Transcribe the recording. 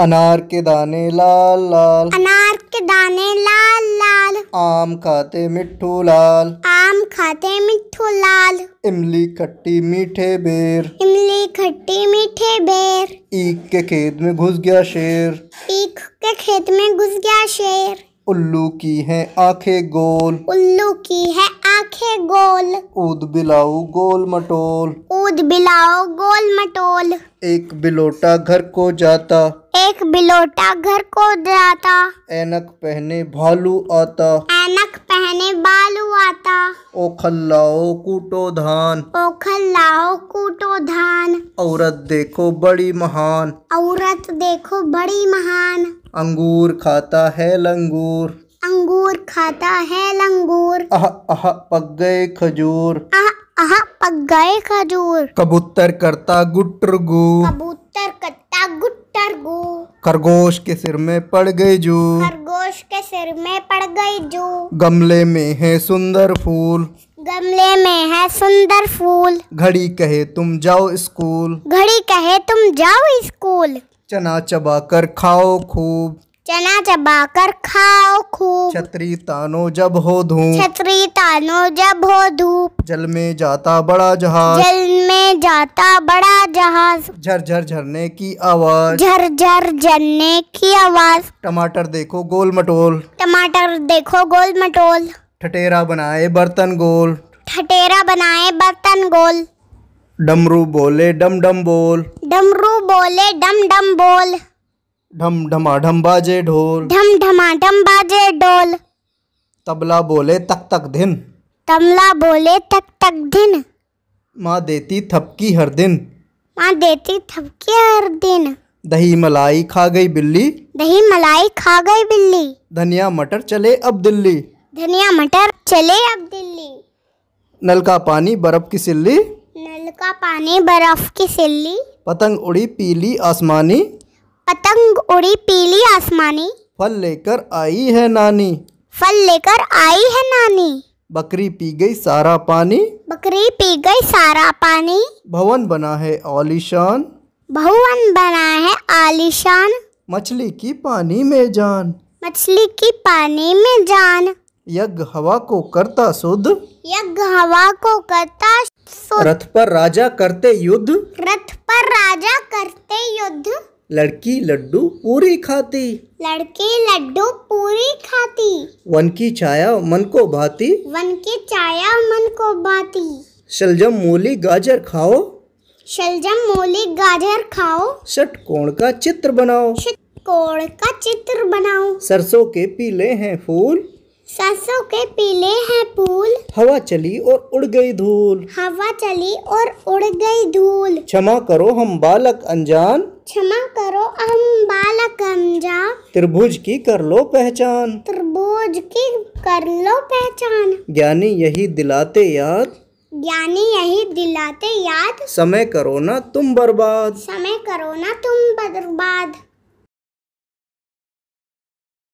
अनार के दाने लाल लाल अनार के दाने लाल लाल आम खाते मिट्ठू लाल आम खाते मिठू लाल इमली खट्टी मीठे बेर इमली खट्टी मीठे बेर ईख के खेत में घुस गया शेर ईख के खेत में घुस गया शेर उल्लू की है आंखें गोल उल्लू की है रखे गोल ऊद बिलाऊ गोल मटोल ऊद बिलाओ गोल मटोल एक बिलोटा घर को जाता एक बिलोटा घर को जाता ऐनक पहने भालू आता ऐनक पहने बालू आता ओ खल्लाओ कूटो धान ओ खल्लाओ कूटो धान औरत देखो बड़ी महान औरत देखो बड़ी महान अंगूर खाता है लंगूर खजूर खाता है लंगूर आह आह पक गए खजूर आह आह पक गए खजूर कबूतर करता गुटर गु कबूतर करता गुटर गु खरगोश के सिर में पड़ गई जू खरगोश के सिर में पड़ गई जू गमले में है सुंदर फूल गमले में है सुंदर फूल घड़ी कहे तुम जाओ स्कूल घड़ी कहे तुम जाओ स्कूल चना चबा कर खाओ खूब चना चबाकर खाओ खूब छतरी तानो जब हो धूप छतरी तानो जब हो धूप जल में जाता बड़ा जहाज जल में जाता बड़ा जहाज झरझर झरने की आवाज झरझर झरने की आवाज टमाटर देखो गोल मटोल टमाटर देखो गोल मटोल ठटेरा बनाए बर्तन गोल ठटेरा बनाए बर्तन गोल डमरू बोले डम डम बोल डमरू बोले डम डम बोल ढम ढम बाजे ढोल ढम ढम बाजे ढोल तबला बोले तक तक दिन तबला बोले तक तक दिन माँ देती थपकी हर दिन माँ देती थपकी हर दिन दही मलाई खा गई बिल्ली दही मलाई खा गई बिल्ली धनिया मटर चले अब दिल्ली धनिया मटर चले अब दिल्ली नल का पानी बर्फ की सिल्ली नल का पानी बर्फ की सिल्ली पतंग उड़ी पीली आसमानी पतंग उड़ी पीली आसमानी फल लेकर आई है नानी फल लेकर आई है नानी बकरी पी गई सारा पानी बकरी पी गई सारा पानी भवन बना है आलिशान भवन बना है आलिशान मछली की पानी में जान मछली की पानी में जान यज्ञ हवा को करता शुद्ध यज्ञ हवा को करता शुद्ध रथ पर राजा करते युद्ध रथ पर राजा करते युद्ध लड़की लड्डू पूरी खाती लड़की लड्डू पूरी खाती वन की छाया मन को भाती वन की छाया मन को भाती शलजम मूली गाजर खाओ शलजम मूली गाजर खाओ षटकोण का चित्र बनाओ षटकोण का चित्र बनाओ सरसों के पीले हैं फूल सरसों के पीले हैं फूल हवा चली और उड़ गई धूल हवा चली और उड़ गई धूल क्षमा करो हम बालक अनजान क्षमा करो अहम बालक अमजा त्रिभुज की कर लो पहचान त्रिभुज की कर लो पहचान ज्ञानी यही दिलाते याद ज्ञानी यही दिलाते याद समय करो ना तुम बर्बाद समय करो ना तुम बर्बाद